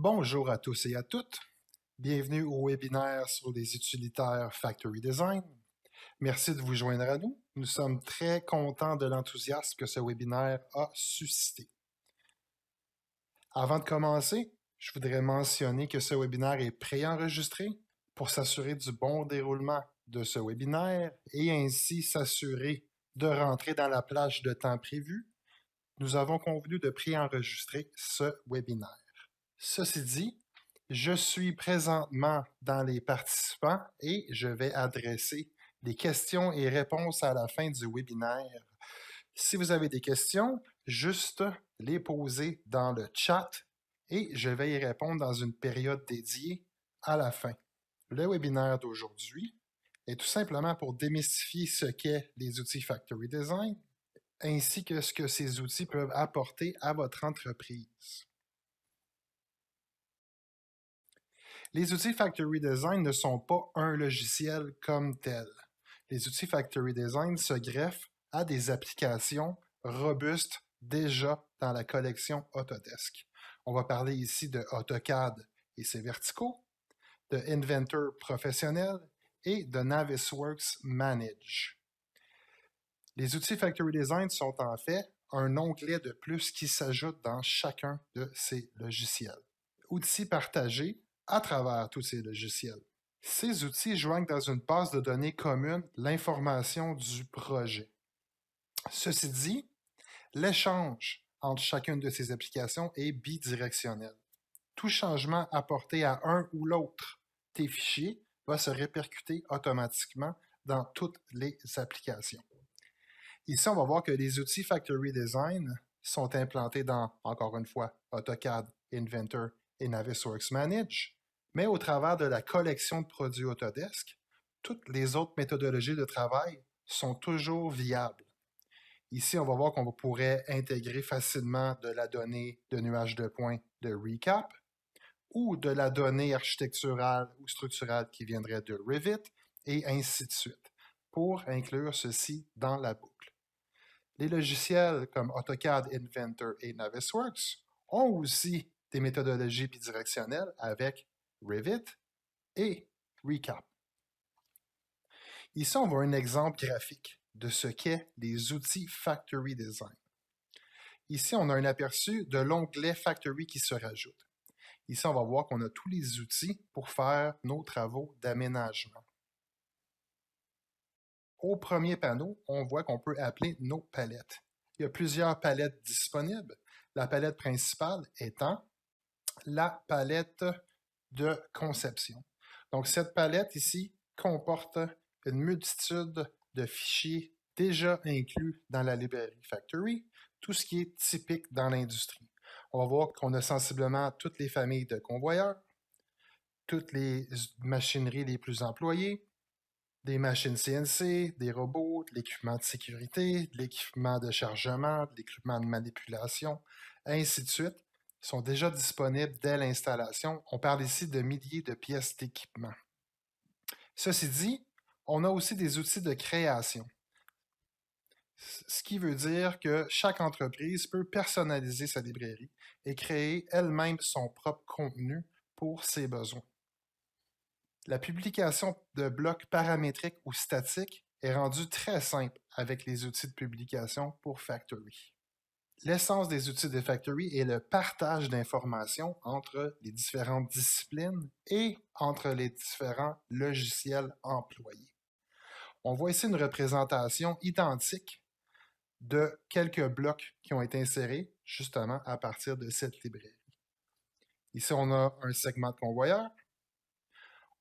Bonjour à tous et à toutes. Bienvenue au webinaire sur les utilitaires Factory Design. Merci de vous joindre à nous. Nous sommes très contents de l'enthousiasme que ce webinaire a suscité. Avant de commencer, je voudrais mentionner que ce webinaire est préenregistré pour s'assurer du bon déroulement de ce webinaire et ainsi s'assurer de rentrer dans la plage de temps prévue. Nous avons convenu de préenregistrer ce webinaire. Ceci dit, je suis présentement dans les participants et je vais adresser les questions et réponses à la fin du webinaire. Si vous avez des questions, juste les poser dans le chat et je vais y répondre dans une période dédiée à la fin. Le webinaire d'aujourd'hui est tout simplement pour démystifier ce qu'est les outils Factory Design ainsi que ce que ces outils peuvent apporter à votre entreprise. Les outils Factory Design ne sont pas un logiciel comme tel. Les outils Factory Design se greffent à des applications robustes déjà dans la collection Autodesk. On va parler ici de AutoCAD et ses verticaux, de Inventor professionnel et de Navisworks Manage. Les outils Factory Design sont en fait un onglet de plus qui s'ajoute dans chacun de ces logiciels. Outils partagés, à travers tous ces logiciels. Ces outils joignent dans une base de données commune l'information du projet. Ceci dit, l'échange entre chacune de ces applications est bidirectionnel. Tout changement apporté à un ou l'autre des fichiers va se répercuter automatiquement dans toutes les applications. Ici, on va voir que les outils Factory Design sont implantés dans, encore une fois, AutoCAD, Inventor et Navisworks Manage mais au travers de la collection de produits Autodesk, toutes les autres méthodologies de travail sont toujours viables. Ici, on va voir qu'on pourrait intégrer facilement de la donnée de nuage de points de Recap ou de la donnée architecturale ou structurale qui viendrait de Revit et ainsi de suite pour inclure ceci dans la boucle. Les logiciels comme AutoCAD, Inventor et Navisworks ont aussi des méthodologies bidirectionnelles avec Revit et Recap. Ici, on voit un exemple graphique de ce qu'est les outils Factory Design. Ici, on a un aperçu de l'onglet Factory qui se rajoute. Ici, on va voir qu'on a tous les outils pour faire nos travaux d'aménagement. Au premier panneau, on voit qu'on peut appeler nos palettes. Il y a plusieurs palettes disponibles, la palette principale étant la palette de conception. Donc, cette palette ici comporte une multitude de fichiers déjà inclus dans la librairie Factory, tout ce qui est typique dans l'industrie. On va voir qu'on a sensiblement toutes les familles de convoyeurs, toutes les machineries les plus employées, des machines CNC, des robots, de l'équipement de sécurité, de l'équipement de chargement, de l'équipement de manipulation, ainsi de suite sont déjà disponibles dès l'installation. On parle ici de milliers de pièces d'équipement. Ceci dit, on a aussi des outils de création. Ce qui veut dire que chaque entreprise peut personnaliser sa librairie et créer elle-même son propre contenu pour ses besoins. La publication de blocs paramétriques ou statiques est rendue très simple avec les outils de publication pour Factory l'essence des outils de Factory est le partage d'informations entre les différentes disciplines et entre les différents logiciels employés. On voit ici une représentation identique de quelques blocs qui ont été insérés justement à partir de cette librairie. Ici, on a un segment de convoyeur,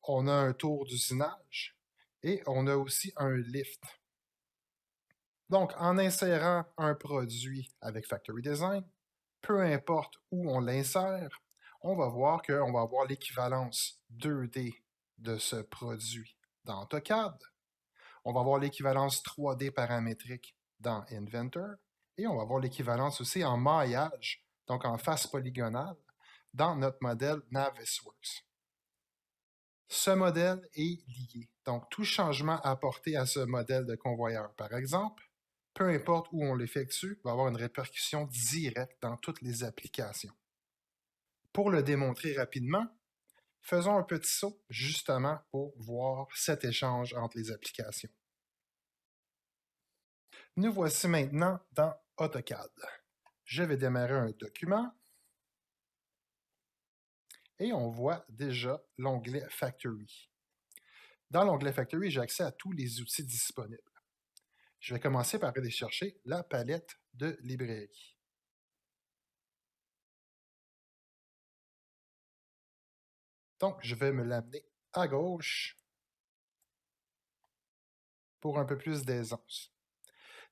on a un tour d'usinage et on a aussi un lift. Donc, en insérant un produit avec Factory Design, peu importe où on l'insère, on va voir qu'on va avoir l'équivalence 2D de ce produit dans Tocad, On va avoir l'équivalence 3D paramétrique dans Inventor. Et on va avoir l'équivalence aussi en maillage, donc en face polygonale, dans notre modèle Navisworks. Ce modèle est lié. Donc, tout changement apporté à ce modèle de convoyeur, par exemple, peu importe où on l'effectue, va avoir une répercussion directe dans toutes les applications. Pour le démontrer rapidement, faisons un petit saut justement pour voir cet échange entre les applications. Nous voici maintenant dans AutoCAD. Je vais démarrer un document et on voit déjà l'onglet Factory. Dans l'onglet Factory, j'ai accès à tous les outils disponibles. Je vais commencer par aller chercher la palette de librairie. Donc, je vais me l'amener à gauche pour un peu plus d'aisance.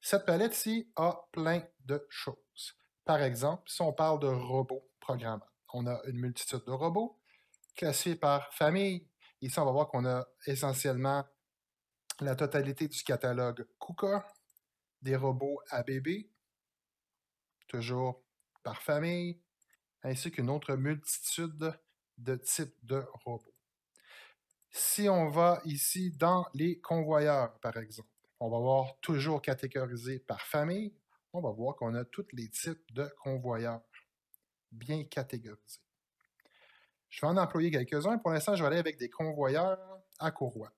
Cette palette-ci a plein de choses. Par exemple, si on parle de robots programmables, on a une multitude de robots classés par famille. Ici, on va voir qu'on a essentiellement la totalité du catalogue KUKA, des robots ABB, toujours par famille, ainsi qu'une autre multitude de types de robots. Si on va ici dans les convoyeurs, par exemple, on va voir toujours catégorisé par famille, on va voir qu'on a tous les types de convoyeurs bien catégorisés. Je vais en employer quelques-uns. Pour l'instant, je vais aller avec des convoyeurs à courroie.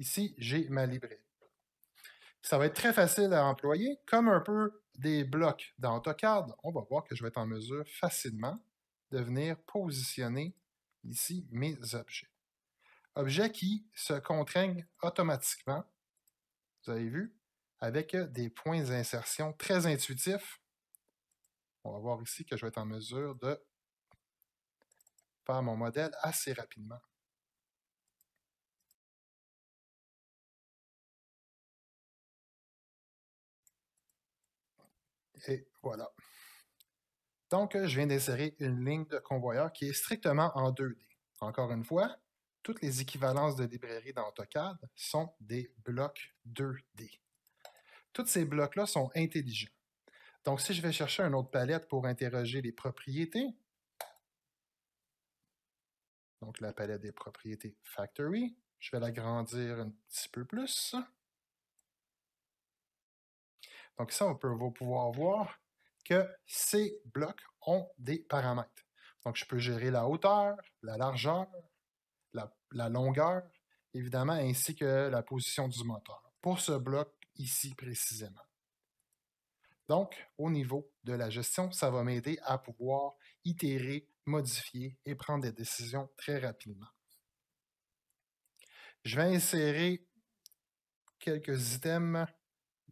Ici, j'ai ma librairie. Ça va être très facile à employer, comme un peu des blocs dans AutoCAD. On va voir que je vais être en mesure facilement de venir positionner ici mes objets. Objets qui se contraignent automatiquement, vous avez vu, avec des points d'insertion très intuitifs. On va voir ici que je vais être en mesure de faire mon modèle assez rapidement. Et voilà. Donc, je viens d'insérer une ligne de convoyeur qui est strictement en 2D. Encore une fois, toutes les équivalences de librairie dans AutoCAD sont des blocs 2D. Tous ces blocs-là sont intelligents. Donc, si je vais chercher une autre palette pour interroger les propriétés, donc la palette des propriétés Factory, je vais l'agrandir un petit peu plus. Donc ça, on peut va pouvoir voir que ces blocs ont des paramètres. Donc je peux gérer la hauteur, la largeur, la, la longueur, évidemment, ainsi que la position du moteur pour ce bloc ici précisément. Donc, au niveau de la gestion, ça va m'aider à pouvoir itérer, modifier et prendre des décisions très rapidement. Je vais insérer quelques items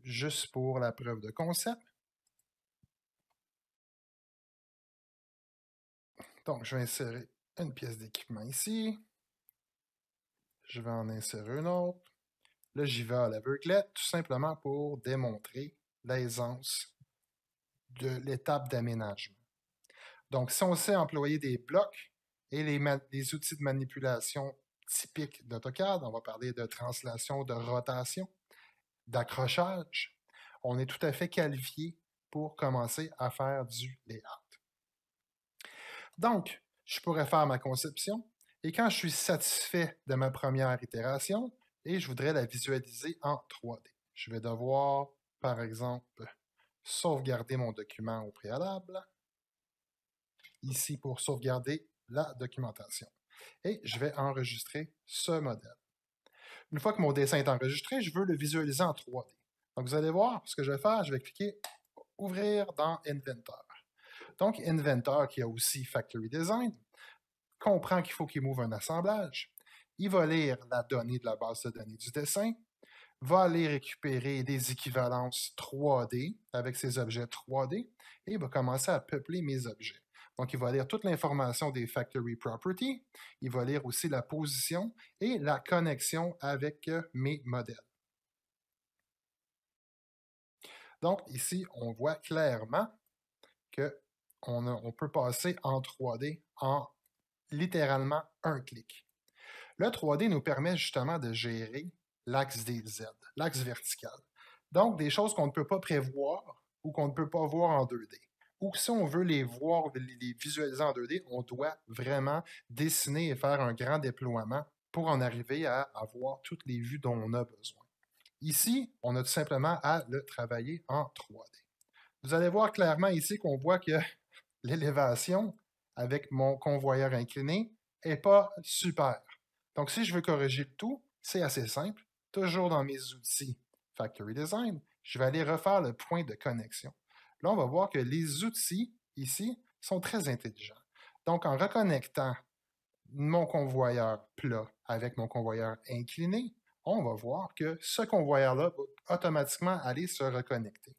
juste pour la preuve de concept. Donc, je vais insérer une pièce d'équipement ici. Je vais en insérer une autre. Là, j'y vais à l'aveuglette, tout simplement pour démontrer l'aisance de l'étape d'aménagement. Donc, si on sait employer des blocs et les, les outils de manipulation typiques d'AutoCAD, on va parler de translation, de rotation, d'accrochage, on est tout à fait qualifié pour commencer à faire du layout. Donc, je pourrais faire ma conception et quand je suis satisfait de ma première itération et je voudrais la visualiser en 3D, je vais devoir, par exemple, sauvegarder mon document au préalable, ici pour sauvegarder la documentation. Et je vais enregistrer ce modèle une fois que mon dessin est enregistré, je veux le visualiser en 3D. Donc, vous allez voir ce que je vais faire. Je vais cliquer Ouvrir dans Inventor. Donc, Inventor, qui a aussi Factory Design, comprend qu'il faut qu'il move un assemblage. Il va lire la donnée de la base de données du dessin, va aller récupérer des équivalences 3D avec ses objets 3D et il va commencer à peupler mes objets. Donc, il va lire toute l'information des factory properties, il va lire aussi la position et la connexion avec euh, mes modèles. Donc, ici, on voit clairement qu'on peut passer en 3D en littéralement un clic. Le 3D nous permet justement de gérer l'axe des Z, l'axe vertical. Donc, des choses qu'on ne peut pas prévoir ou qu'on ne peut pas voir en 2D ou si on veut les voir, les visualiser en 2D, on doit vraiment dessiner et faire un grand déploiement pour en arriver à avoir toutes les vues dont on a besoin. Ici, on a tout simplement à le travailler en 3D. Vous allez voir clairement ici qu'on voit que l'élévation avec mon convoyeur incliné n'est pas super. Donc, si je veux corriger tout, c'est assez simple. Toujours dans mes outils Factory Design, je vais aller refaire le point de connexion. Là, on va voir que les outils ici sont très intelligents. Donc, en reconnectant mon convoyeur plat avec mon convoyeur incliné, on va voir que ce convoyeur-là va automatiquement aller se reconnecter.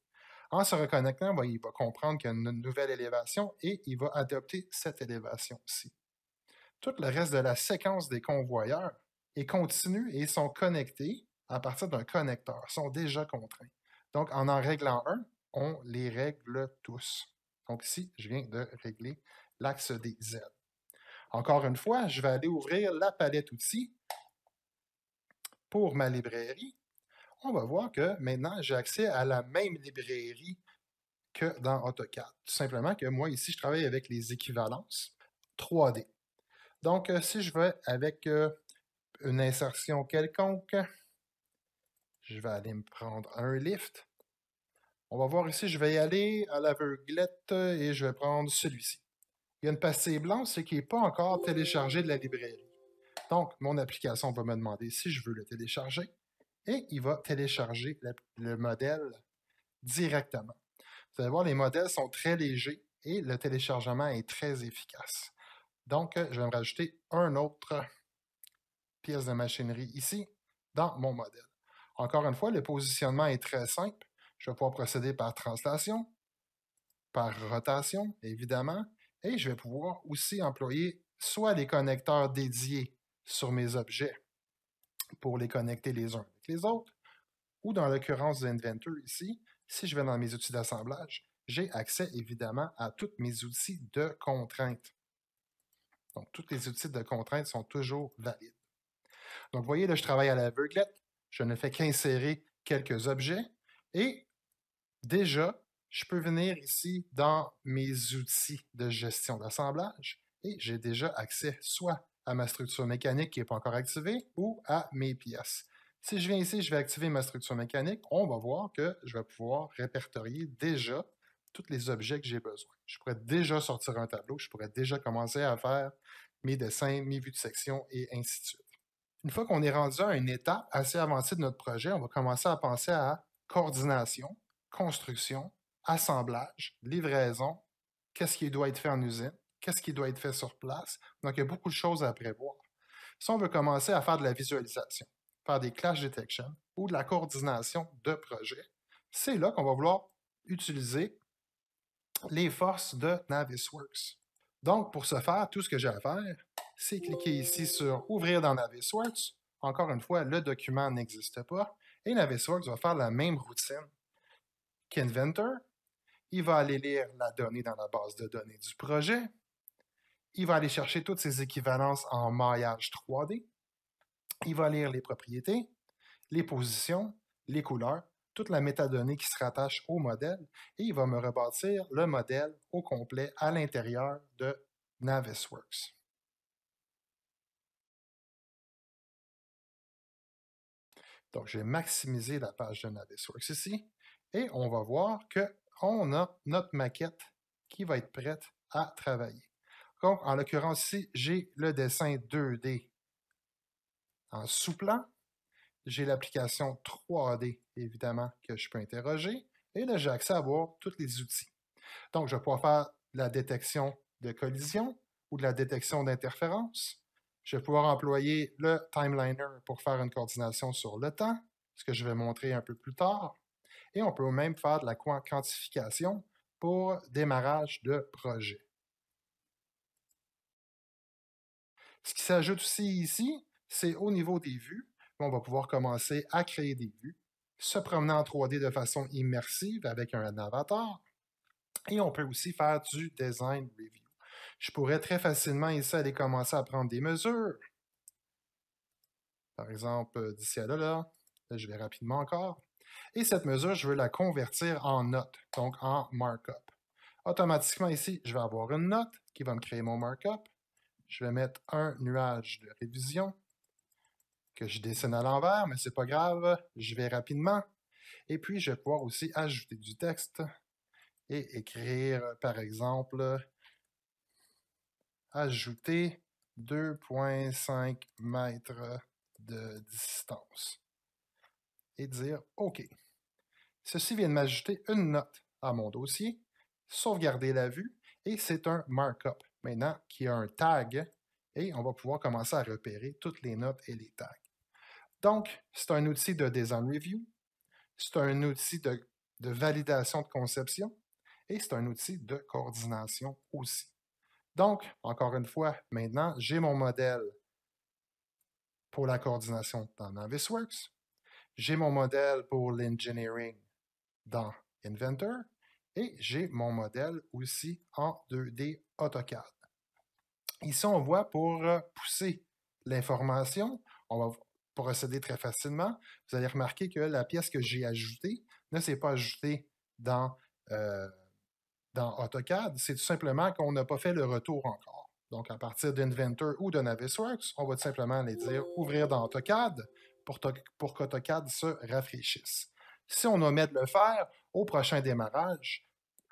En se reconnectant, ben, il va comprendre qu'il y a une nouvelle élévation et il va adopter cette élévation-ci. Tout le reste de la séquence des convoyeurs est continue et sont connectés à partir d'un connecteur, sont déjà contraints. Donc, en en réglant un, on les règle tous. Donc ici, je viens de régler l'axe des Z. Encore une fois, je vais aller ouvrir la palette outils pour ma librairie. On va voir que maintenant, j'ai accès à la même librairie que dans AutoCAD. Tout simplement que moi, ici, je travaille avec les équivalences 3D. Donc, euh, si je veux avec euh, une insertion quelconque, je vais aller me prendre un lift. On va voir ici, je vais y aller à l'aveuglette et je vais prendre celui-ci. Il y a une pastille blanche, ce qui n'est pas encore téléchargé de la librairie. Donc, mon application va me demander si je veux le télécharger et il va télécharger le, modèle directement. Vous allez voir, les modèles sont très légers et le téléchargement est très efficace. Donc, euh, je vais me rajouter un autre pièce de machinerie ici dans mon modèle. Encore une fois, le positionnement est très simple. Je vais pouvoir procéder par translation, par rotation, évidemment, et je vais pouvoir aussi employer soit les connecteurs dédiés sur mes objets pour les connecter les uns avec les autres, ou dans l'occurrence d'Inventor ici, si je vais dans mes outils d'assemblage, j'ai accès évidemment à tous mes outils de contraintes Donc, tous les outils de contrainte sont toujours valides. Donc, vous voyez, là, je travaille à l'aveuglette. Je ne fais qu'insérer quelques objets et Déjà, je peux venir ici dans mes outils de gestion d'assemblage et j'ai déjà accès soit à ma structure mécanique qui n'est pas encore activée ou à mes pièces. Si je viens ici, je vais activer ma structure mécanique, on va voir que je vais pouvoir répertorier déjà tous les objets que j'ai besoin. Je pourrais déjà sortir un tableau, je pourrais déjà commencer à faire mes dessins, mes vues de section et ainsi de suite. Une fois qu'on est rendu à un étape assez avancé de notre projet, on va commencer à penser à coordination, construction, assemblage, livraison, qu'est-ce qui doit être fait en usine, qu'est-ce qui doit être fait sur place. Donc, il y a beaucoup de choses à prévoir. Si on veut commencer à faire de la visualisation, faire des clash detection ou de la coordination de projet, c'est là qu'on va vouloir utiliser les forces de Navisworks. Donc, pour ce faire, tout ce que j'ai à faire, c'est cliquer ici sur Ouvrir dans Navisworks. Encore une fois, le document n'existe pas et Navisworks va faire la même routine qu'inventor, il va aller lire la donnée dans la base de données du projet, il va aller chercher toutes ses équivalences en maillage 3D, il va lire les propriétés, les positions, les couleurs, toute la métadonnée qui se rattache au modèle, et il va me rebâtir le modèle au complet à l'intérieur de Navisworks. Donc, j'ai maximisé la page de Navisworks ici et on va voir qu'on a notre maquette qui va être prête à travailler. Donc, en l'occurrence, ici, j'ai le dessin 2D en sous-plan. J'ai l'application 3D, évidemment, que je peux interroger. Et là, j'ai accès à voir tous les outils. Donc, je vais pouvoir faire la détection de collision ou de la détection d'interférence. Je vais pouvoir employer le timeliner pour faire une coordination sur le temps, ce que je vais montrer un peu plus tard et on peut même faire de la quantification pour démarrage de projet. Ce qui s'ajoute aussi ici, c'est au niveau des vues, on va pouvoir commencer à créer des vues, se promener en 3D de façon immersive avec un avatar, et on peut aussi faire du design review. Je pourrais très facilement ici aller commencer à prendre des mesures. Par exemple, euh, d'ici à là, là, là je vais rapidement encore. Et cette mesure, je veux la convertir en note, donc en markup. Automatiquement ici, je vais avoir une note qui va me créer mon markup. Je vais mettre un nuage de révision que je dessine à l'envers, mais ce n'est pas grave, je vais rapidement. Et puis, je vais pouvoir aussi ajouter du texte et écrire, par exemple, ajouter 2.5 mètres de distance et dire OK. Ceci vient de m'ajouter une note à mon dossier, sauvegarder la vue, et c'est un markup maintenant qui a un tag, et on va pouvoir commencer à repérer toutes les notes et les tags. Donc, c'est un outil de design review, c'est un outil de, de validation de conception, et c'est un outil de coordination aussi. Donc, encore une fois, maintenant, j'ai mon modèle pour la coordination dans Navisworks j'ai mon modèle pour l'engineering dans Inventor et j'ai mon modèle aussi en 2D AutoCAD. Ici, on voit pour euh, pousser l'information, on va procéder très facilement. Vous allez remarquer que la pièce que j'ai ajoutée ne s'est pas ajoutée euh, dans, AutoCAD. C'est tout simplement qu'on n'a pas fait le retour encore. Donc, à partir d'Inventor ou de Navisworks, on va tout simplement aller dire ouvrir dans AutoCAD pour, qu'AutoCAD se rafraîchisse. Si on omet de le faire, au prochain démarrage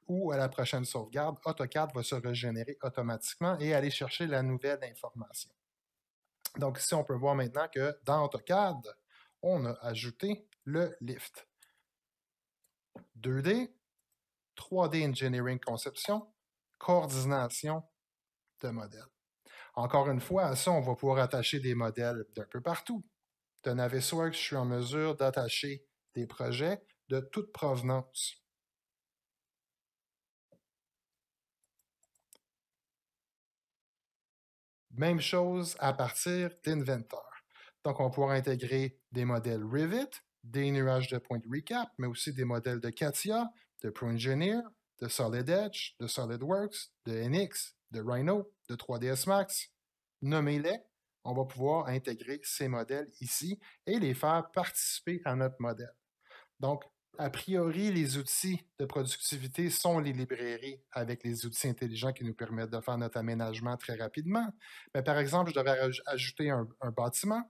ou à la prochaine sauvegarde, AutoCAD va se régénérer automatiquement et aller chercher la nouvelle information. Donc ici, on peut voir maintenant que dans AutoCAD, on a ajouté le lift. 2D, 3D Engineering Conception, coordination de modèles. Encore une fois, à ça, on va pouvoir attacher des modèles d'un peu partout de Navisworks, je suis en mesure d'attacher des projets de toute provenance. Même chose à partir d'Inventor. Donc, on pourra intégrer des modèles Revit, des nuages de point recap, mais aussi des modèles de Katia, de Engineer, de Solid Edge, de SolidWorks, de NX, de Rhino, de 3ds Max. Nommez-les on va pouvoir intégrer ces modèles ici et les faire participer à notre modèle. Donc, a priori, les outils de productivité sont les librairies avec les outils intelligents qui nous permettent de faire notre aménagement très rapidement. Mais par exemple, je devrais ajouter un, bâtiment,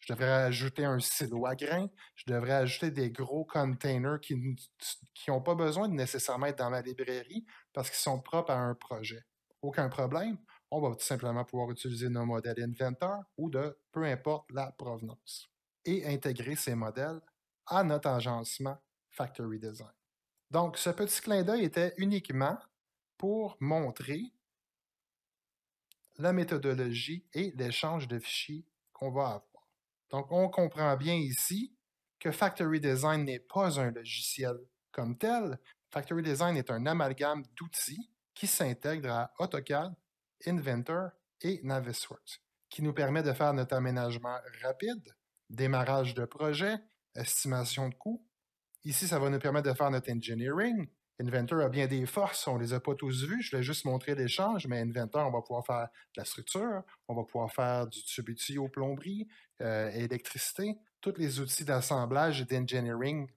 je devrais ajouter un silo à grains, je devrais ajouter des gros containers qui n'ont pas besoin de nécessairement être dans ma librairie parce qu'ils sont propres à un projet. Aucun problème, on va tout simplement pouvoir utiliser nos modèles Inventor ou de peu importe la provenance et intégrer ces modèles à notre agencement Factory Design. Donc, ce petit clin d'œil était uniquement pour montrer la méthodologie et l'échange de fichiers qu'on va avoir. Donc, on comprend bien ici que Factory Design n'est pas un logiciel comme tel. Factory Design est un amalgame d'outils qui s'intègre à AutoCAD, Inventor et Navisworks, qui nous permet de faire notre aménagement rapide, démarrage de projet, estimation de coûts. Ici, ça va nous permettre de faire notre engineering. Inventor a bien des forces, on ne les a pas tous vues, je vais juste montrer l'échange, mais Inventor, on va pouvoir faire de la structure, on va pouvoir faire du tube au plomberie, euh, électricité, tous les outils d'assemblage et d'engineering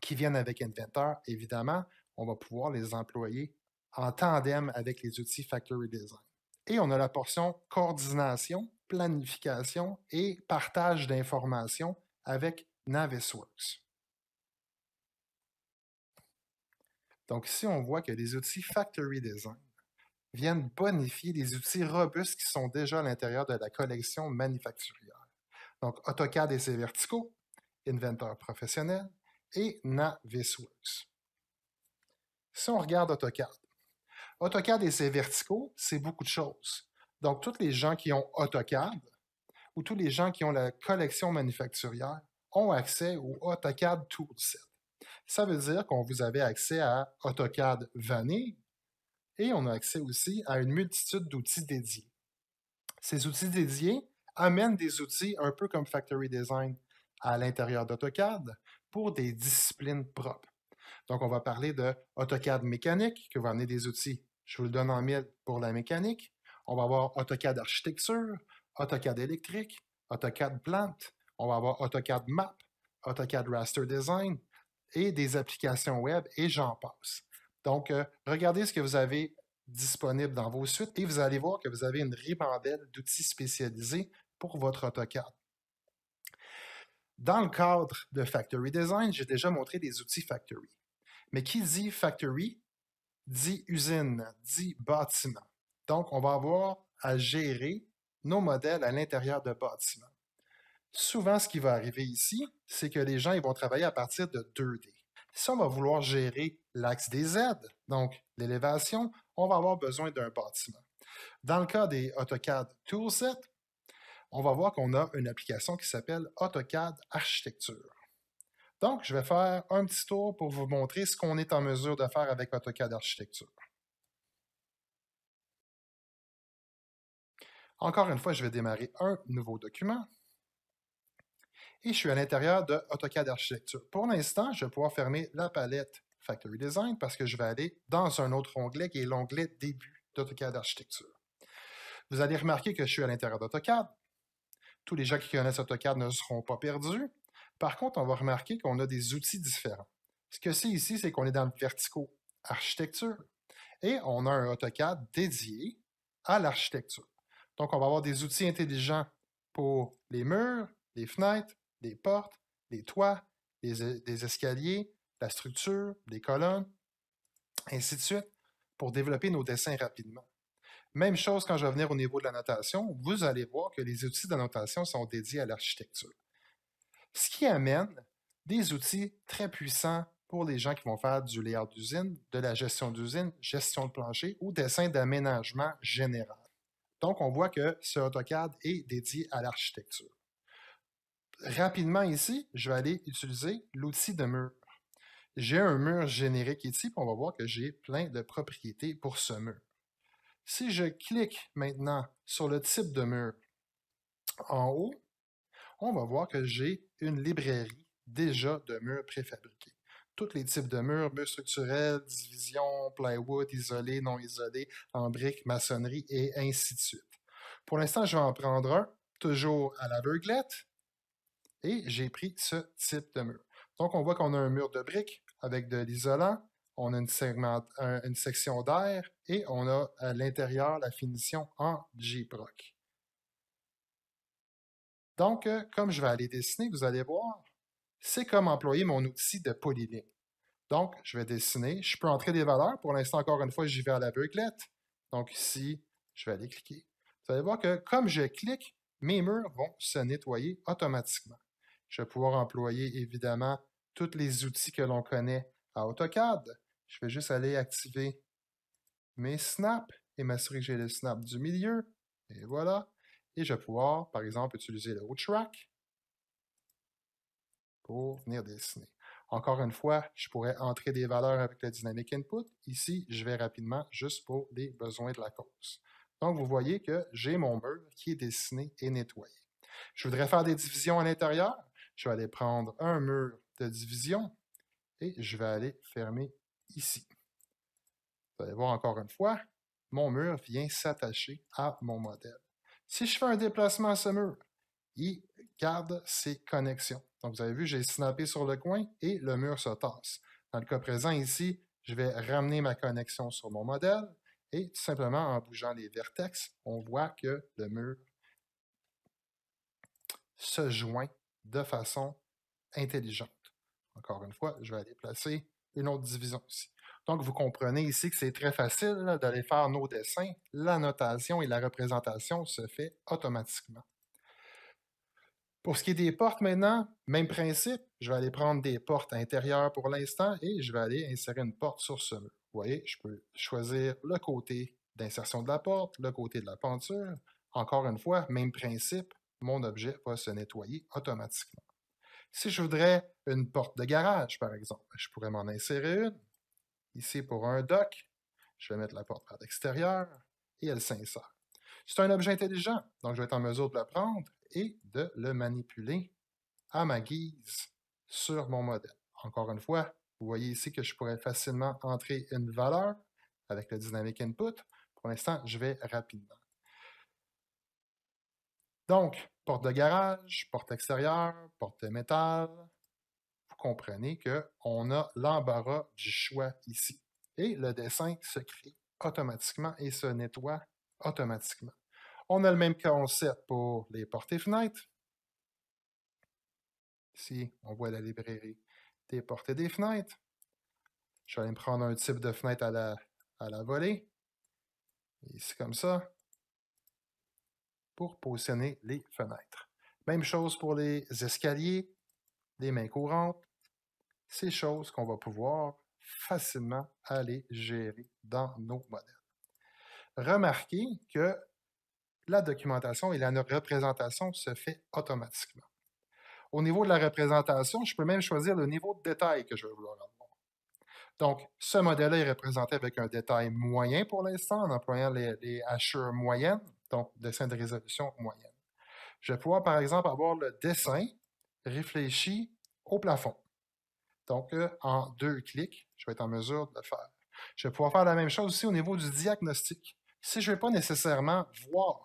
qui viennent avec Inventor, évidemment, on va pouvoir les employer en tandem avec les outils Factory Design. Et on a la portion coordination, planification et partage d'informations avec Navisworks. Donc ici, on voit que les outils Factory Design viennent bonifier les outils robustes qui sont déjà à l'intérieur de la collection manufacturière. Donc AutoCAD et ses verticaux, Inventor professionnel et Navisworks. Si on regarde AutoCAD, AutoCAD et ses verticaux, c'est beaucoup de choses. Donc, tous les gens qui ont AutoCAD ou tous les gens qui ont la collection manufacturière ont accès au AutoCAD Toolset. Ça veut dire qu'on vous avez accès à AutoCAD Vanille et on a accès aussi à une multitude d'outils dédiés. Ces outils dédiés amènent des outils un peu comme Factory Design à l'intérieur d'AutoCAD pour des disciplines propres. Donc, on va parler de AutoCAD mécanique, qui va amener des outils je vous le donne en mille pour la mécanique. On va avoir AutoCAD architecture, AutoCAD électrique, AutoCAD plante, on va avoir AutoCAD map, AutoCAD raster design et des applications web et j'en passe. Donc, euh, regardez ce que vous avez disponible dans vos suites et vous allez voir que vous avez une ribandelle d'outils spécialisés pour votre AutoCAD. Dans le cadre de Factory Design, j'ai déjà montré des outils Factory. Mais qui dit Factory dit usine, dit bâtiment. Donc, on va avoir à gérer nos modèles à l'intérieur de bâtiments. Souvent, ce qui va arriver ici, c'est que les gens ils vont travailler à partir de 2D. Si on va vouloir gérer l'axe des Z, donc l'élévation, on va avoir besoin d'un bâtiment. Dans le cas des AutoCAD Toolset, on va voir qu'on a une application qui s'appelle AutoCAD Architecture. Donc, je vais faire un petit tour pour vous montrer ce qu'on est en mesure de faire avec AutoCAD Architecture. Encore une fois, je vais démarrer un nouveau document. Et je suis à l'intérieur de AutoCAD Architecture. Pour l'instant, je vais pouvoir fermer la palette Factory Design parce que je vais aller dans un autre onglet qui est l'onglet Début d'AutoCAD Architecture. Vous allez remarquer que je suis à l'intérieur d'AutoCAD. Tous les gens qui connaissent AutoCAD ne seront pas perdus. Par contre, on va remarquer qu'on a des outils différents. Ce que c'est ici, c'est qu'on est dans le vertico architecture et on a un AutoCAD dédié à l'architecture. Donc, on va avoir des outils intelligents pour les murs, les fenêtres, les portes, les toits, les, escaliers, la structure, les colonnes, ainsi de suite, pour développer nos dessins rapidement. Même chose quand je vais venir au niveau de la notation, vous allez voir que les outils d'annotation sont dédiés à l'architecture ce qui amène des outils très puissants pour les gens qui vont faire du layout d'usine, de la gestion d'usine, gestion de plancher ou dessin d'aménagement général. Donc, on voit que ce AutoCAD est dédié à l'architecture. Rapidement ici, je vais aller utiliser l'outil de mur. J'ai un mur générique ici, puis on va voir que j'ai plein de propriétés pour ce mur. Si je clique maintenant sur le type de mur en haut, on va voir que j'ai une librairie déjà de murs préfabriqués. Tous les types de murs, murs structurels, divisions, plywood, isolés, non isolés, en briques, maçonnerie et ainsi de suite. Pour l'instant, je vais en prendre un, toujours à la burglette, et j'ai pris ce type de mur. Donc, on voit qu'on a un mur de briques avec de l'isolant, on a une, section d'air et on a à l'intérieur la finition en J-Proc. Donc, euh, comme je vais aller dessiner, vous allez voir, c'est comme employer mon outil de polyligne. Donc, je vais dessiner. Je peux entrer des valeurs. Pour l'instant, encore une fois, j'y vais à la l'aveuglette. Donc ici, je vais aller cliquer. Vous allez voir que comme je clique, mes murs vont se nettoyer automatiquement. Je vais pouvoir employer évidemment tous les outils que l'on connaît à AutoCAD. Je vais juste aller activer mes snaps et m'assurer que j'ai le snap du milieu. Et voilà. Et je vais pouvoir, par exemple, utiliser le track pour venir dessiner. Encore une fois, je pourrais entrer des valeurs avec le dynamic input. Ici, je vais rapidement juste pour les besoins de la cause. Donc, vous voyez que j'ai mon mur qui est dessiné et nettoyé. Je voudrais faire des divisions à l'intérieur. Je vais aller prendre un mur de division et je vais aller fermer ici. Vous allez voir encore une fois, mon mur vient s'attacher à mon modèle. Si je fais un déplacement à ce mur, il garde ses connexions. Donc, vous avez vu, j'ai snappé sur le coin et le mur se tasse. Dans le cas présent ici, je vais ramener ma connexion sur mon modèle et tout simplement en bougeant les vertex, on voit que le mur se joint de façon intelligente. Encore une fois, je vais aller placer une autre division ici. Donc, vous comprenez ici que c'est très facile d'aller faire nos dessins. La notation et la représentation se fait automatiquement. Pour ce qui est des portes maintenant, même principe, je vais aller prendre des portes intérieures pour l'instant et je vais aller insérer une porte sur ce mur. Vous voyez, je peux choisir le côté d'insertion de la porte, le côté de la peinture. Encore une fois, même principe, mon objet va se nettoyer automatiquement. Si je voudrais une porte de garage, par exemple, je pourrais m'en insérer une. Ici, pour un doc, je vais mettre la porte à l'extérieur et elle s'insère. C'est un objet intelligent, donc je vais être en mesure de le prendre et de le manipuler à ma guise sur mon modèle. Encore une fois, vous voyez ici que je pourrais facilement entrer une valeur avec le dynamic input. Pour l'instant, je vais rapidement. Donc, porte de garage, porte extérieure, porte de métal, comprenez qu'on a l'embarras du choix ici. Et le dessin se crée automatiquement et se nettoie automatiquement. On a le même concept pour les portes et fenêtres. Ici, on voit la librairie des portes et des fenêtres. Je vais aller me prendre un type de fenêtre à la, à la volée. Ici, comme ça, pour positionner les fenêtres. Même chose pour les escaliers, les mains courantes, ces choses qu'on va pouvoir facilement aller gérer dans nos modèles. Remarquez que la documentation et la représentation se fait automatiquement. Au niveau de la représentation, je peux même choisir le niveau de détail que je veux avoir. Donc, ce modèle-là est représenté avec un détail moyen pour l'instant, en employant les, les hachures moyennes, donc dessin de résolution moyenne. Je vais pouvoir, par exemple, avoir le dessin réfléchi au plafond. Donc, en deux clics, je vais être en mesure de le faire. Je vais pouvoir faire la même chose aussi au niveau du diagnostic. Si je ne veux pas nécessairement voir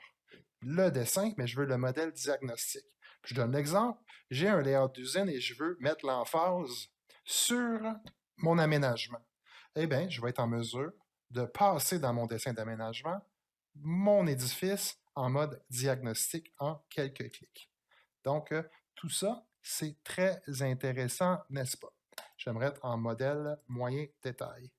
le dessin, mais je veux le modèle diagnostique. je donne l'exemple. J'ai un layout d'usine et je veux mettre l'emphase sur mon aménagement. Eh bien, je vais être en mesure de passer dans mon dessin d'aménagement mon édifice en mode diagnostic en quelques clics. Donc, euh, tout ça, c'est très intéressant, n'est-ce pas? J'aimerais être en modèle moyen détail.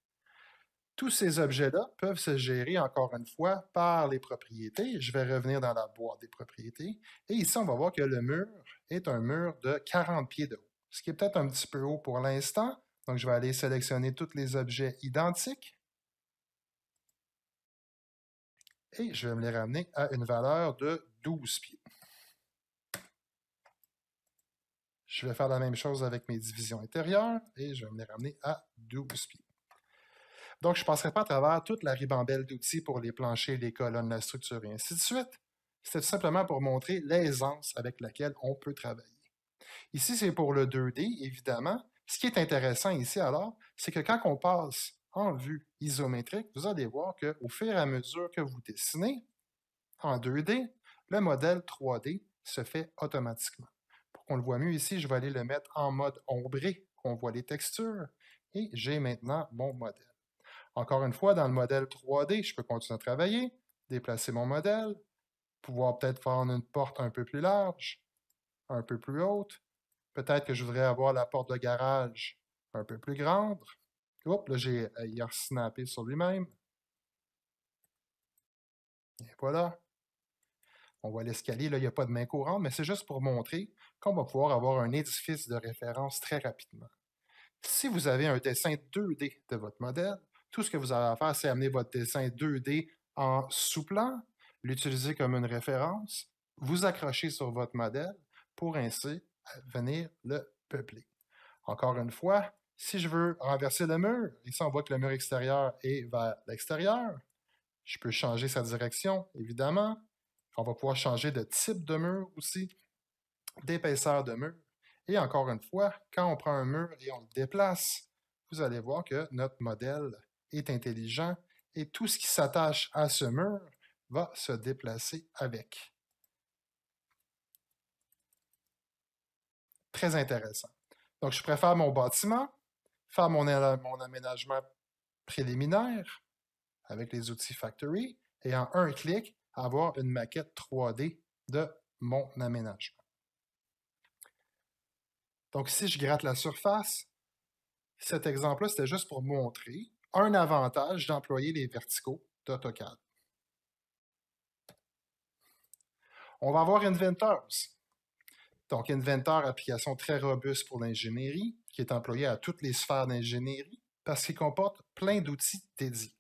Tous ces objets-là peuvent se gérer encore une fois par les propriétés. Je vais revenir dans la boîte des propriétés. Et ici, on va voir que le mur est un mur de 40 pieds de haut, ce qui est peut-être un petit peu haut pour l'instant. Donc, je vais aller sélectionner tous les objets identiques. Et je vais me les ramener à une valeur de 12 pieds. Je vais faire la même chose avec mes divisions intérieures et je vais me les ramener à 12 pieds. Donc, je ne passerai pas à travers toute la ribambelle d'outils pour les planchers, les colonnes, la structure et ainsi de suite. C'est tout simplement pour montrer l'aisance avec laquelle on peut travailler. Ici, c'est pour le 2D, évidemment. Ce qui est intéressant ici, alors, c'est que quand on passe en vue isométrique, vous allez voir qu'au fur et à mesure que vous dessinez en 2D, le modèle 3D se fait automatiquement on le voit mieux ici, je vais aller le mettre en mode ombré, qu'on voit les textures, et j'ai maintenant mon modèle. Encore une fois, dans le modèle 3D, je peux continuer à travailler, déplacer mon modèle, pouvoir peut-être faire une porte un peu plus large, un peu plus haute. Peut-être que je voudrais avoir la porte de garage un peu plus grande. Oups, là, j'ai euh, snappé sur lui-même. Et voilà on voit l'escalier, là, il n'y a pas de main courante, mais c'est juste pour montrer qu'on va pouvoir avoir un édifice de référence très rapidement. Si vous avez un dessin 2D de votre modèle, tout ce que vous allez faire, c'est amener votre dessin 2D en sous-plan, l'utiliser comme une référence, vous accrocher sur votre modèle pour ainsi venir le peupler. Encore une fois, si je veux renverser le mur, ici on voit que le mur extérieur est vers l'extérieur, je peux changer sa direction, évidemment. On va pouvoir changer de type de mur aussi, d'épaisseur de mur. Et encore une fois, quand on prend un mur et on le déplace, vous allez voir que notre modèle est intelligent et tout ce qui s'attache à ce mur va se déplacer avec. Très intéressant. Donc, je préfère mon bâtiment, faire mon, mon aménagement préliminaire avec les outils Factory, et en un clic, avoir une maquette 3D de mon aménagement. Donc, si je gratte la surface, cet exemple-là, c'était juste pour montrer un avantage d'employer les verticaux d'AutoCAD. On va avoir Inventors. Donc, Inventor, application très robuste pour l'ingénierie, qui est employée à toutes les sphères d'ingénierie parce qu'il comporte plein d'outils dédiés.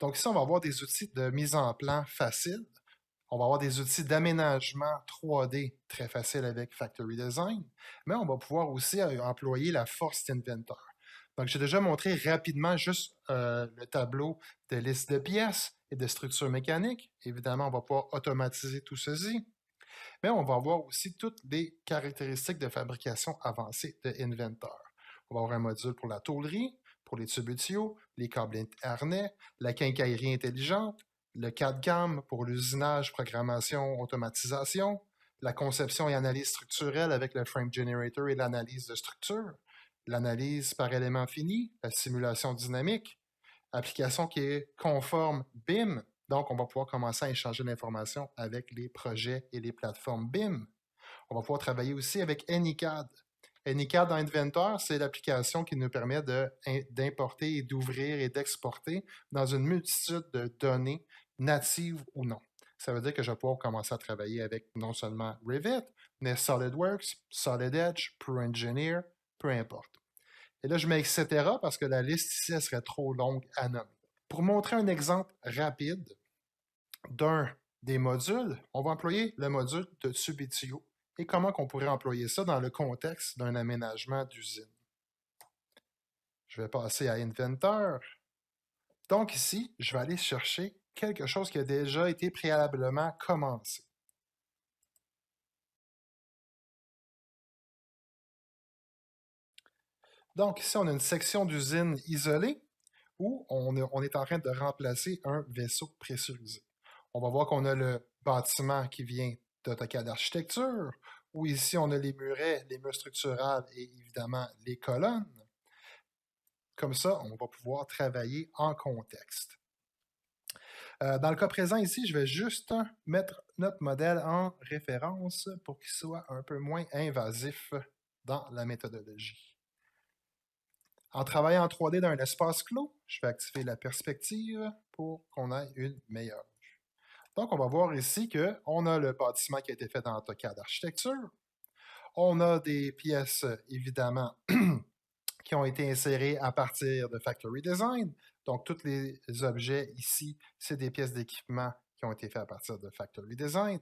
Donc ici, on va avoir des outils de mise en plan faciles. On va avoir des outils d'aménagement 3D très faciles avec Factory Design, mais on va pouvoir aussi euh, employer la force Inventor. Donc, j'ai déjà montré rapidement juste euh, le tableau de liste de pièces et de structures mécaniques. Évidemment, on va pouvoir automatiser tout ceci. Mais on va voir aussi toutes les caractéristiques de fabrication avancée de Inventor. On va avoir un module pour la tôlerie, pour les tubes les câbles harnais, la quincaillerie intelligente, le CAD-CAM pour l'usinage, programmation, automatisation, la conception et analyse structurelle avec le frame generator et l'analyse de structure, l'analyse par éléments finis, la simulation dynamique, application qui est conforme BIM. Donc, on va pouvoir commencer à échanger l'information avec les projets et les plateformes BIM. On va pouvoir travailler aussi avec AnyCAD, Anycard Inventor, c'est l'application qui nous permet d'importer et d'ouvrir et d'exporter dans une multitude de données natives ou non. Ça veut dire que je vais pouvoir commencer à travailler avec non seulement Revit, mais SolidWorks, Solid Edge, ProEngineer, peu importe. Et là, je mets etc. parce que la liste ici, elle serait trop longue à nommer. Pour montrer un exemple rapide d'un des modules, on va employer le module de Subitio et comment on pourrait employer ça dans le contexte d'un aménagement d'usine. Je vais passer à Inventor. Donc ici, je vais aller chercher quelque chose qui a déjà été préalablement commencé. Donc ici, on a une section d'usine isolée où on, est en train de remplacer un vaisseau pressurisé. On va voir qu'on a le bâtiment qui vient d'AutoCAD d'architecture où ici on a les murets, les murs structurales et évidemment les colonnes. Comme ça, on va pouvoir travailler en contexte. Euh, dans le cas présent ici, je vais juste mettre notre modèle en référence pour qu'il soit un peu moins invasif dans la méthodologie. En travaillant en 3D dans un espace clos, je vais activer la perspective pour qu'on ait une meilleure donc, on va voir ici qu'on a le bâtiment qui a été fait dans AutoCAD Architecture. On a des pièces, évidemment, qui ont été insérées à partir de Factory Design. Donc, tous les objets ici, c'est des pièces d'équipement qui ont été faites à partir de Factory Design.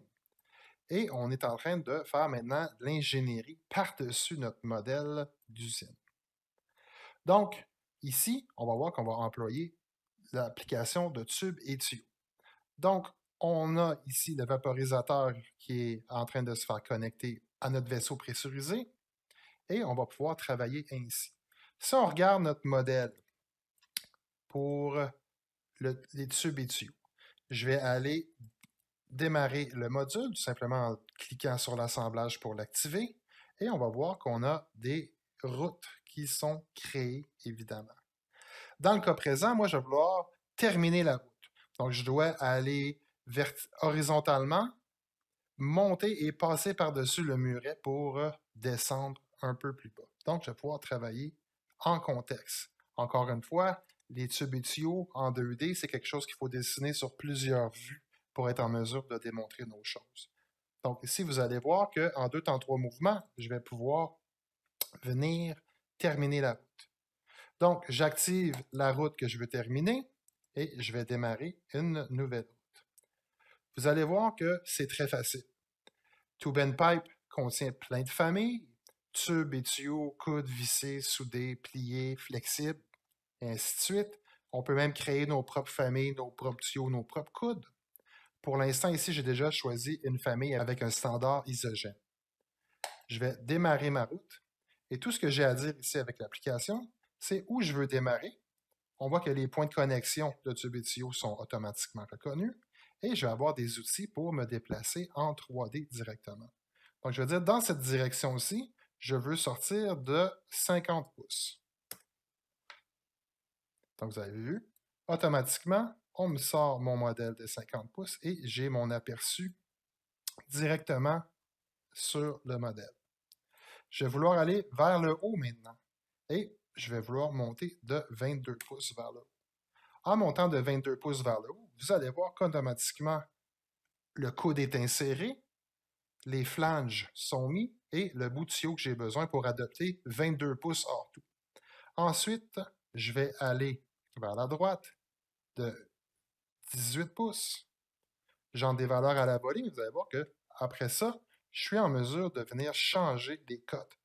Et on est en train de faire maintenant l'ingénierie par-dessus notre modèle d'usine. Donc, ici, on va voir qu'on va employer l'application de tubes et tuyaux. Donc, on a ici le vaporisateur qui est en train de se faire connecter à notre vaisseau pressurisé et on va pouvoir travailler ainsi. Si on regarde notre modèle pour les tubes et tuyaux, je vais aller démarrer le module simplement en cliquant sur l'assemblage pour l'activer et on va voir qu'on a des routes qui sont créées évidemment. Dans le cas présent, moi je vais vouloir terminer la route. Donc je dois aller horizontalement, monter et passer par-dessus le muret pour euh, descendre un peu plus bas. Donc, je vais pouvoir travailler en contexte. Encore une fois, les tubes et en 2D, c'est quelque chose qu'il faut dessiner sur plusieurs vues pour être en mesure de démontrer nos choses. Donc ici, vous allez voir qu'en deux temps trois mouvements, je vais pouvoir venir terminer la route. Donc, j'active la route que je veux terminer et je vais démarrer une nouvelle route vous allez voir que c'est très facile. Tube pipe contient plein de familles, tubes et tuyaux, coudes, vissés, soudés, pliés, flexibles, et ainsi de suite. On peut même créer nos propres familles, nos propres tuyaux, nos propres coudes. Pour l'instant, ici, j'ai déjà choisi une famille avec un standard isogène. Je vais démarrer ma route. Et tout ce que j'ai à dire ici avec l'application, c'est où je veux démarrer. On voit que les points de connexion de tube et tuyau sont automatiquement reconnus et je vais avoir des outils pour me déplacer en 3D directement. Donc, je vais dire, dans cette direction-ci, je veux sortir de 50 pouces. Donc, vous avez vu, automatiquement, on me sort mon modèle de 50 pouces et j'ai mon aperçu directement sur le modèle. Je vais vouloir aller vers le haut maintenant et je vais vouloir monter de 22 pouces vers le haut. En montant de 22 pouces vers le haut, vous allez voir qu'automatiquement, le code est inséré, les flanges sont mis et le bout de tuyau que j'ai besoin pour adopter 22 pouces hors tout. Ensuite, je vais aller vers la droite de 18 pouces. J'en des valeurs à la volée, mais vous allez voir que après ça, je suis en mesure de venir changer des cotes.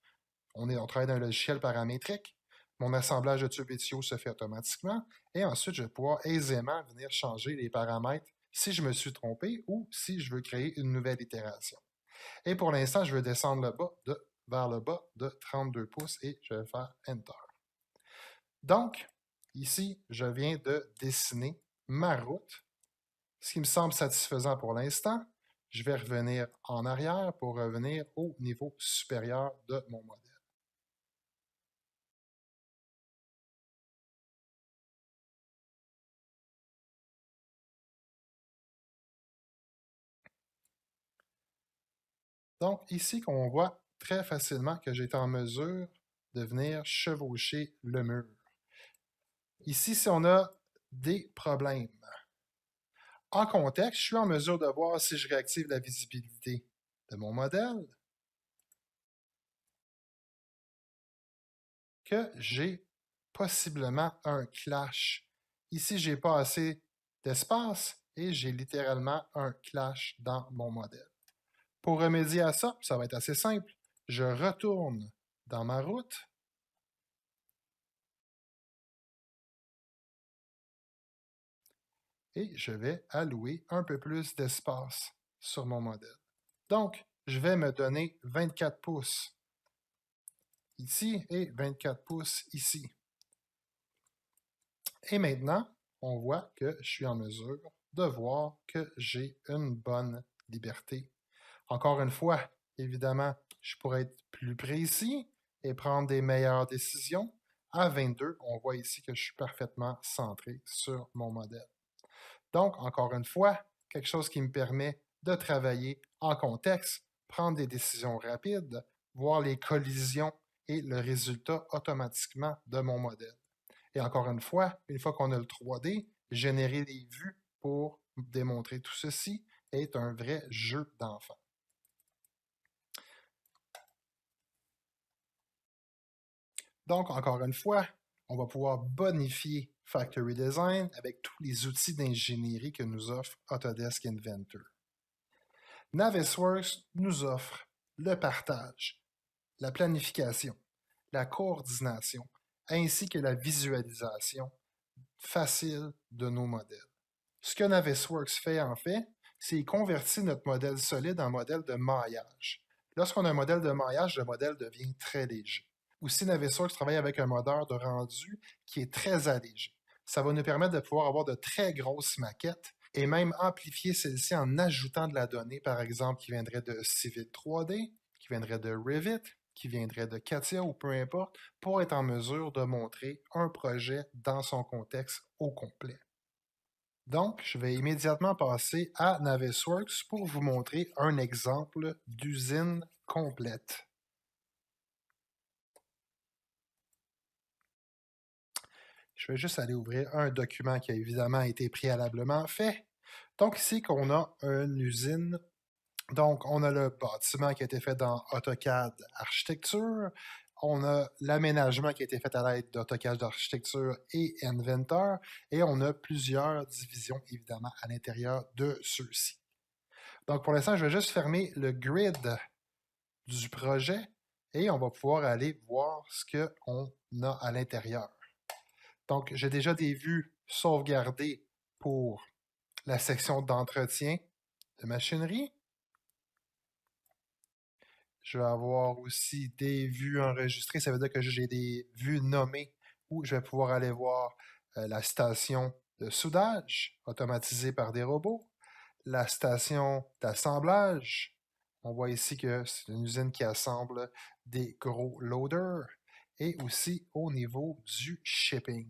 On est en travaille dans logiciel paramétrique. Mon assemblage de tubes étio se fait automatiquement et ensuite, je vais pouvoir aisément venir changer les paramètres si je me suis trompé ou si je veux créer une nouvelle itération. Et pour l'instant, je vais descendre bas de, vers le bas de 32 pouces et je vais faire Enter. Donc, ici, je viens de dessiner ma route, ce qui me semble satisfaisant pour l'instant. Je vais revenir en arrière pour revenir au niveau supérieur de mon modèle. Donc, ici qu'on voit très facilement que j'ai été en mesure de venir chevaucher le mur. Ici, si on a des problèmes. En contexte, je suis en mesure de voir si je réactive la visibilité de mon modèle, que j'ai possiblement un clash. Ici, je n'ai pas assez d'espace et j'ai littéralement un clash dans mon modèle. Pour remédier à ça, ça va être assez simple. Je retourne dans ma route. Et je vais allouer un peu plus d'espace sur mon modèle. Donc, je vais me donner 24 pouces ici et 24 pouces ici. Et maintenant, on voit que je suis en mesure de voir que j'ai une bonne liberté encore une fois, évidemment, je pourrais être plus précis et prendre des meilleures décisions. À 22, on voit ici que je suis parfaitement centré sur mon modèle. Donc, encore une fois, quelque chose qui me permet de travailler en contexte, prendre des décisions rapides, voir les collisions et le résultat automatiquement de mon modèle. Et encore une fois, une fois qu'on a le 3D, générer des vues pour démontrer tout ceci est un vrai jeu d'enfant. Donc, encore une fois, on va pouvoir bonifier Factory Design avec tous les outils d'ingénierie que nous offre Autodesk Inventor. Navisworks nous offre le partage, la planification, la coordination, ainsi que la visualisation facile de nos modèles. Ce que Navisworks fait en fait, c'est convertir convertit notre modèle solide en modèle de maillage. Lorsqu'on a un modèle de maillage, le modèle devient très léger ou si travaille avec un modeur de rendu qui est très allégé. Ça va nous permettre de pouvoir avoir de très grosses maquettes et même amplifier celles-ci en ajoutant de la donnée, par exemple, qui viendrait de Civit 3D, qui viendrait de Revit, qui viendrait de Katia ou peu importe, pour être en mesure de montrer un projet dans son contexte au complet. Donc, je vais immédiatement passer à Navisworks pour vous montrer un exemple d'usine complète. Je vais juste aller ouvrir un document qui a évidemment été préalablement fait. Donc ici qu'on a une usine. Donc on a le bâtiment qui a été fait dans AutoCAD Architecture. On a l'aménagement qui a été fait à l'aide d'AutoCAD Architecture et Inventor. Et on a plusieurs divisions évidemment à l'intérieur de ceux-ci. Donc pour l'instant, je vais juste fermer le grid du projet et on va pouvoir aller voir ce qu'on a à l'intérieur. Donc, j'ai déjà des vues sauvegardées pour la section d'entretien de machinerie. Je vais avoir aussi des vues enregistrées. Ça veut dire que j'ai des vues nommées où je vais pouvoir aller voir euh, la station de soudage automatisée par des robots, la station d'assemblage. On voit ici que c'est une usine qui assemble des gros loaders et aussi au niveau du shipping.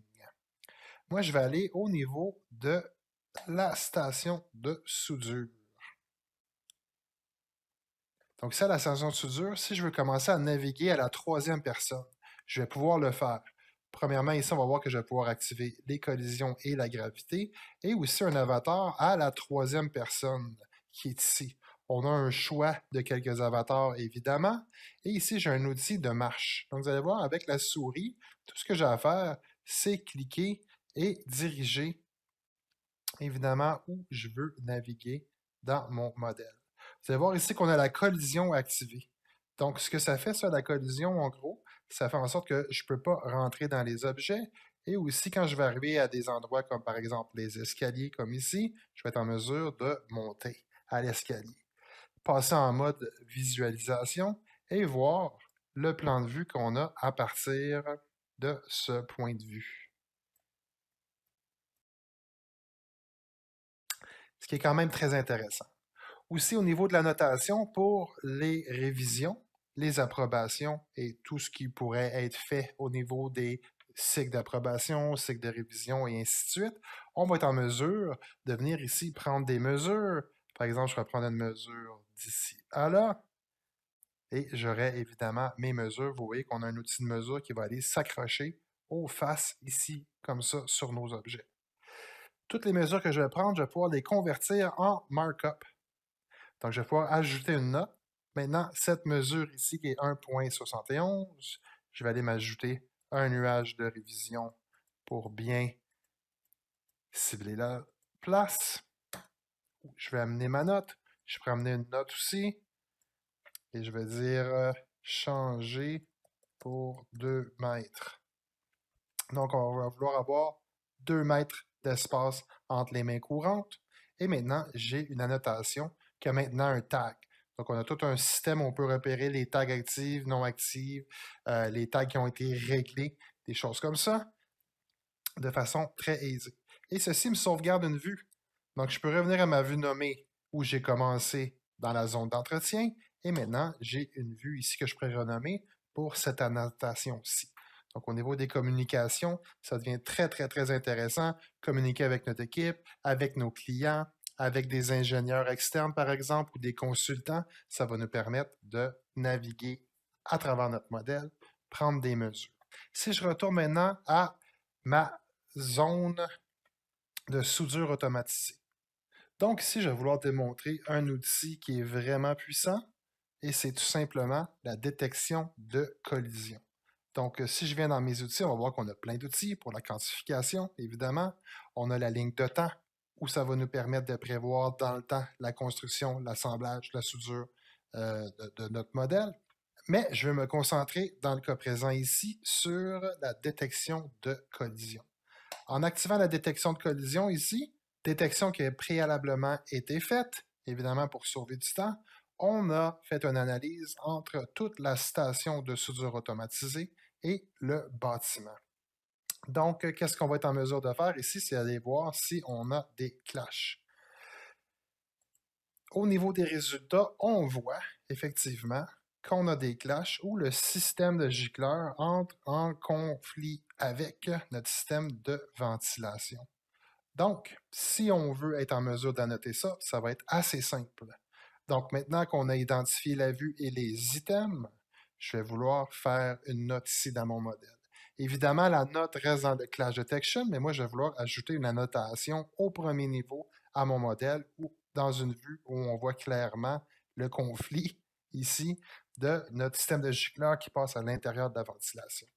Moi, je vais aller au niveau de la station de soudure. Donc, ça, la station de soudure, si je veux commencer à naviguer à la troisième personne, je vais pouvoir le faire. Premièrement, ici, on va voir que je vais pouvoir activer les collisions et la gravité, et aussi un avatar à la troisième personne qui est ici. On a un choix de quelques avatars, évidemment. Et ici, j'ai un outil de marche. Donc, vous allez voir, avec la souris, tout ce que j'ai à faire, c'est cliquer et diriger, évidemment, où je veux naviguer dans mon modèle. Vous allez voir ici qu'on a la collision activée. Donc, ce que ça fait, ça, la collision, en gros, ça fait en sorte que je ne peux pas rentrer dans les objets. Et aussi, quand je vais arriver à des endroits comme, par exemple, les escaliers, comme ici, je vais être en mesure de monter à l'escalier passer en mode visualisation et voir le plan de vue qu'on a à partir de ce point de vue. Ce qui est quand même très intéressant. Aussi au niveau de la notation pour les révisions, les approbations et tout ce qui pourrait être fait au niveau des cycles d'approbation, cycles de révision et ainsi de suite, on va être en mesure de venir ici prendre des mesures. Par exemple, je vais prendre une mesure d'ici à là. Et j'aurai évidemment mes mesures. Vous voyez qu'on a un outil de mesure qui va aller s'accrocher aux faces ici, comme ça, sur nos objets. Toutes les mesures que je vais prendre, je vais pouvoir les convertir en markup. Donc, je vais pouvoir ajouter une note. Maintenant, cette mesure ici qui est 1.71, je vais aller m'ajouter un nuage de révision pour bien cibler la place. Je vais amener ma note. Je peux amener une note aussi. Et je vais dire euh, changer pour 2 mètres. Donc, on va vouloir avoir 2 mètres d'espace entre les mains courantes. Et maintenant, j'ai une annotation qui a maintenant un tag. Donc, on a tout un système où on peut repérer les tags actives, non actives, euh, les tags qui ont été réglés, des choses comme ça, de façon très aisée. Et ceci me sauvegarde une vue. Donc, je peux revenir à ma vue nommée où j'ai commencé dans la zone d'entretien et maintenant j'ai une vue ici que je pourrais renommer pour cette annotation-ci. Donc, au niveau des communications, ça devient très, très, très intéressant. Communiquer avec notre équipe, avec nos clients, avec des ingénieurs externes, par exemple, ou des consultants, ça va nous permettre de naviguer à travers notre modèle, prendre des mesures. Si je retourne maintenant à ma zone de soudure automatisée, donc ici, je vais vouloir démontrer un outil qui est vraiment puissant et c'est tout simplement la détection de collision. Donc, euh, si je viens dans mes outils, on va voir qu'on a plein d'outils pour la quantification, évidemment. On a la ligne de temps, où ça va nous permettre de prévoir dans le temps la construction, l'assemblage, la soudure euh, de notre modèle. Mais je vais me concentrer, dans le cas présent ici, sur la détection de collision. En activant la détection de collision ici, détection qui a préalablement été faite, évidemment pour sauver du temps, on a fait une analyse entre toute la station de soudure automatisée et le bâtiment. Donc, qu'est-ce qu'on va être en mesure de faire ici, c'est aller voir si on a des clashs. Au niveau des résultats, on voit effectivement qu'on a des clashs où le système de gicleur entre en conflit avec notre système de ventilation. Donc, si on veut être en mesure d'annoter ça, ça va être assez simple. Donc, maintenant qu'on a identifié la vue et les items, je vais vouloir faire une note ici dans mon modèle. Évidemment, la note reste dans le clash detection, mais moi, je vais vouloir ajouter une annotation au premier niveau à mon modèle ou dans une vue où on voit clairement le conflit ici de notre système de gicleur qui passe à l'intérieur de la ventilation.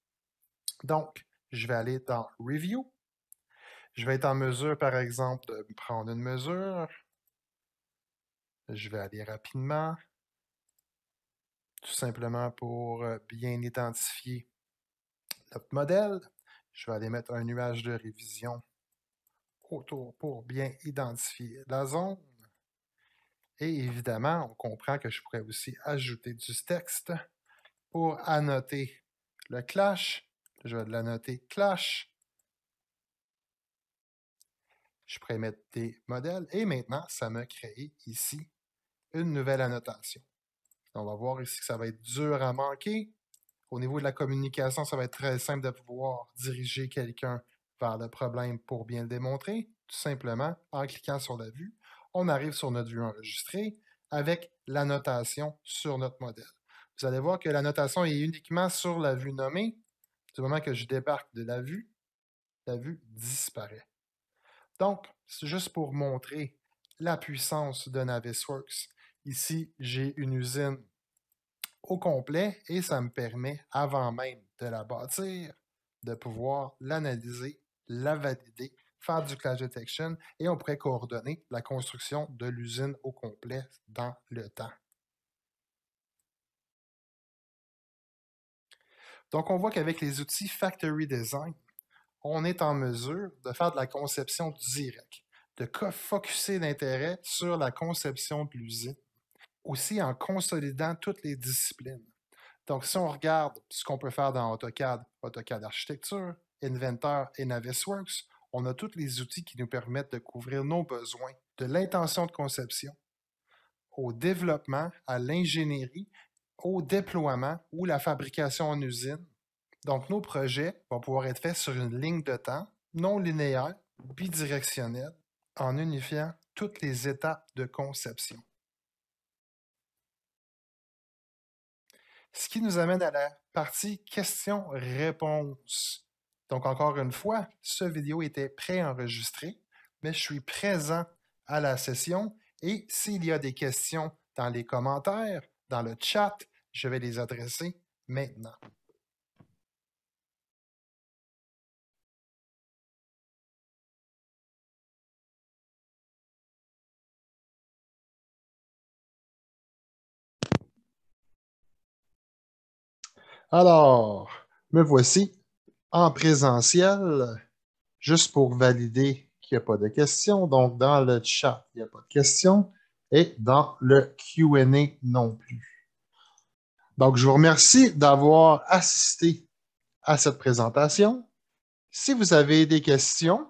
Donc, je vais aller dans Review je vais être en mesure, par exemple, de prendre une mesure. Je vais aller rapidement, tout simplement pour euh, bien identifier notre modèle. Je vais aller mettre un nuage de révision autour pour bien identifier la zone. Et évidemment, on comprend que je pourrais aussi ajouter du texte pour annoter le clash. Je vais l'annoter clash. Je pourrais mettre des modèles et maintenant, ça m'a créé ici une nouvelle annotation. On va voir ici que ça va être dur à manquer. Au niveau de la communication, ça va être très simple de pouvoir diriger quelqu'un vers le problème pour bien le démontrer. Tout simplement, en cliquant sur la vue, on arrive sur notre vue enregistrée avec l'annotation sur notre modèle. Vous allez voir que l'annotation est uniquement sur la vue nommée. Du moment que je débarque de la vue, la vue disparaît. Donc, c'est juste pour montrer la puissance de Navisworks. Ici, j'ai une usine au complet et ça me permet, avant même de la bâtir, de pouvoir l'analyser, la valider, faire du clash detection et on pourrait coordonner la construction de l'usine au complet dans le temps. Donc, on voit qu'avec les outils Factory Design, on est en mesure de faire de la conception directe, de focusser l'intérêt sur la conception de l'usine, aussi en consolidant toutes les disciplines. Donc, si on regarde ce qu'on peut faire dans AutoCAD, AutoCAD Architecture, Inventor et Navisworks, on a tous les outils qui nous permettent de couvrir nos besoins de l'intention de conception au développement, à l'ingénierie, au déploiement ou la fabrication en usine donc, nos projets vont pouvoir être faits sur une ligne de temps non linéaire, bidirectionnelle, en unifiant toutes les étapes de conception. Ce qui nous amène à la partie questions-réponses. Donc, encore une fois, ce vidéo était pré pré-enregistré, mais je suis présent à la session et s'il y a des questions dans les commentaires, dans le chat, je vais les adresser maintenant. Alors, me voici en présentiel, juste pour valider qu'il n'y a pas de questions. Donc, dans le chat, il n'y a pas de questions et dans le QA non plus. Donc, je vous remercie d'avoir assisté à cette présentation. Si vous avez des questions,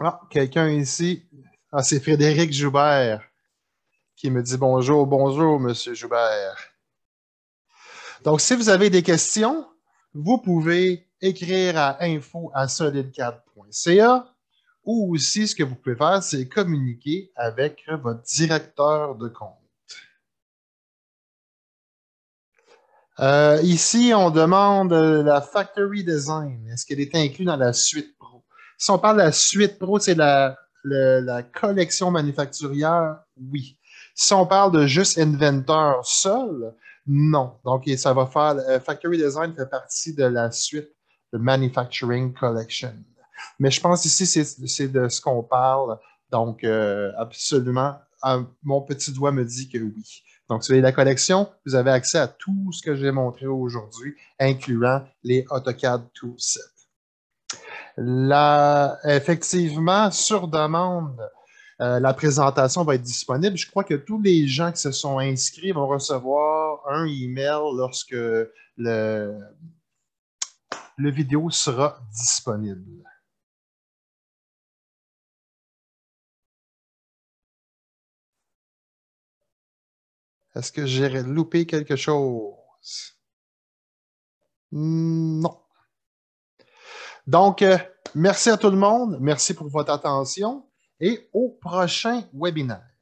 ah, quelqu'un ici, ah, c'est Frédéric Joubert qui me dit bonjour, bonjour, Monsieur Joubert. Donc, si vous avez des questions, vous pouvez écrire à info à ou aussi, ce que vous pouvez faire, c'est communiquer avec votre directeur de compte. Euh, ici, on demande euh, la Factory Design. Est-ce qu'elle est inclue dans la suite pro? Si on parle de la suite pro, c'est la, collection manufacturière, oui. Si on parle de juste Inventor » seul, non. Donc, ça va faire. Euh, Factory Design fait partie de la suite de Manufacturing Collection. Mais je pense ici, c'est de ce qu'on parle. Donc, euh, absolument, euh, mon petit doigt me dit que oui. Donc, si vous avez la collection, vous avez accès à tout ce que j'ai montré aujourd'hui, incluant les AutoCAD Toolset. effectivement, sur demande, euh, la présentation va être disponible. Je crois que tous les gens qui se sont inscrits vont recevoir un email lorsque le, vidéo sera disponible. Est-ce que j'ai loupé quelque chose? Hmm, non. Donc, euh, merci à tout le monde. Merci pour votre attention et au prochain webinaire.